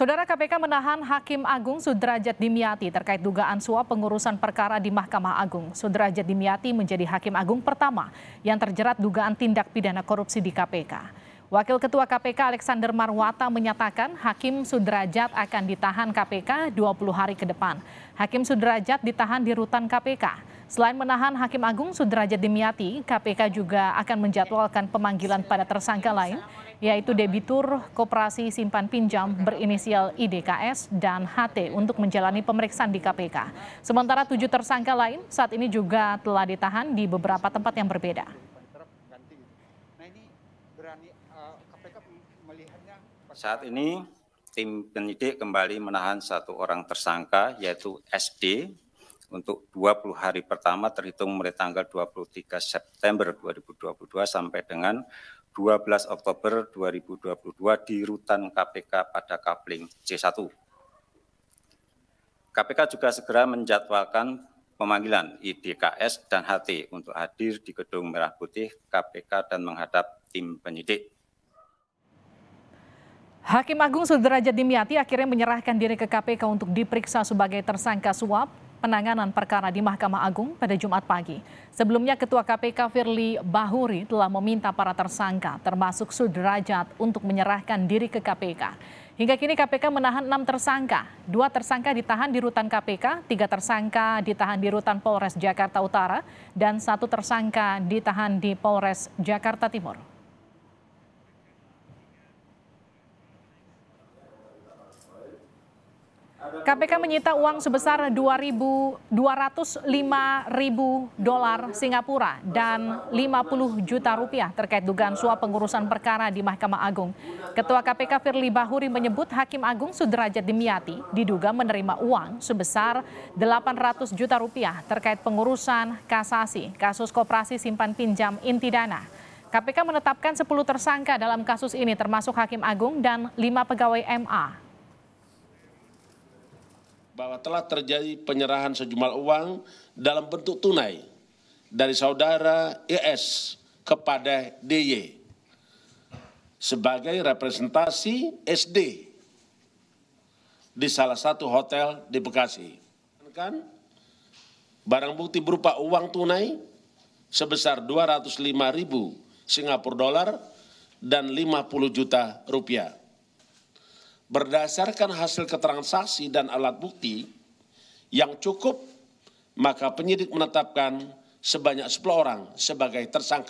Saudara KPK menahan Hakim Agung Sudrajat Dimyati terkait dugaan suap pengurusan perkara di Mahkamah Agung. Sudrajat Dimyati menjadi Hakim Agung pertama yang terjerat dugaan tindak pidana korupsi di KPK. Wakil Ketua KPK Alexander Marwata menyatakan Hakim Sudrajat akan ditahan KPK 20 hari ke depan. Hakim Sudrajat ditahan di rutan KPK. Selain menahan Hakim Agung Sudrajat Dimyati, KPK juga akan menjadwalkan pemanggilan pada tersangka lain yaitu debitur Koperasi Simpan Pinjam berinisial IDKS dan HT untuk menjalani pemeriksaan di KPK. Sementara tujuh tersangka lain saat ini juga telah ditahan di beberapa tempat yang berbeda. Nah, eh, saat ini tim penyidik kembali menahan satu orang tersangka yaitu SD untuk 20 hari pertama terhitung mulai tanggal 23 September 2022 sampai dengan 12 Oktober 2022 di Rutan KPK pada Kapling C1. KPK juga segera menjadwalkan pemanggilan IDKS dan HT untuk hadir di Gedung Merah Putih KPK dan menghadap tim penyidik. Hakim Agung Sudrajat Dimyati akhirnya menyerahkan diri ke KPK untuk diperiksa sebagai tersangka suap penanganan perkara di Mahkamah Agung pada Jumat pagi. Sebelumnya Ketua KPK Firly Bahuri telah meminta para tersangka termasuk Sudrajat untuk menyerahkan diri ke KPK. Hingga kini KPK menahan enam tersangka. Dua tersangka ditahan di rutan KPK, tiga tersangka ditahan di rutan Polres Jakarta Utara, dan satu tersangka ditahan di Polres Jakarta Timur. KPK menyita uang sebesar 2.205.000 dolar Singapura dan 50 juta rupiah terkait dugaan suap pengurusan perkara di Mahkamah Agung. Ketua KPK Firly Bahuri menyebut Hakim Agung Sudrajat Dimyati diduga menerima uang sebesar 800 juta rupiah terkait pengurusan kasasi kasus koperasi simpan pinjam inti dana. KPK menetapkan 10 tersangka dalam kasus ini termasuk Hakim Agung dan 5 pegawai MA bahwa telah terjadi penyerahan sejumlah uang dalam bentuk tunai dari saudara ES kepada DY sebagai representasi SD di salah satu hotel di Bekasi. Kan barang bukti berupa uang tunai sebesar 205 ribu Singapura dolar dan 50 juta rupiah berdasarkan hasil keterangan saksi dan alat bukti yang cukup, maka penyidik menetapkan sebanyak 10 orang sebagai tersangka.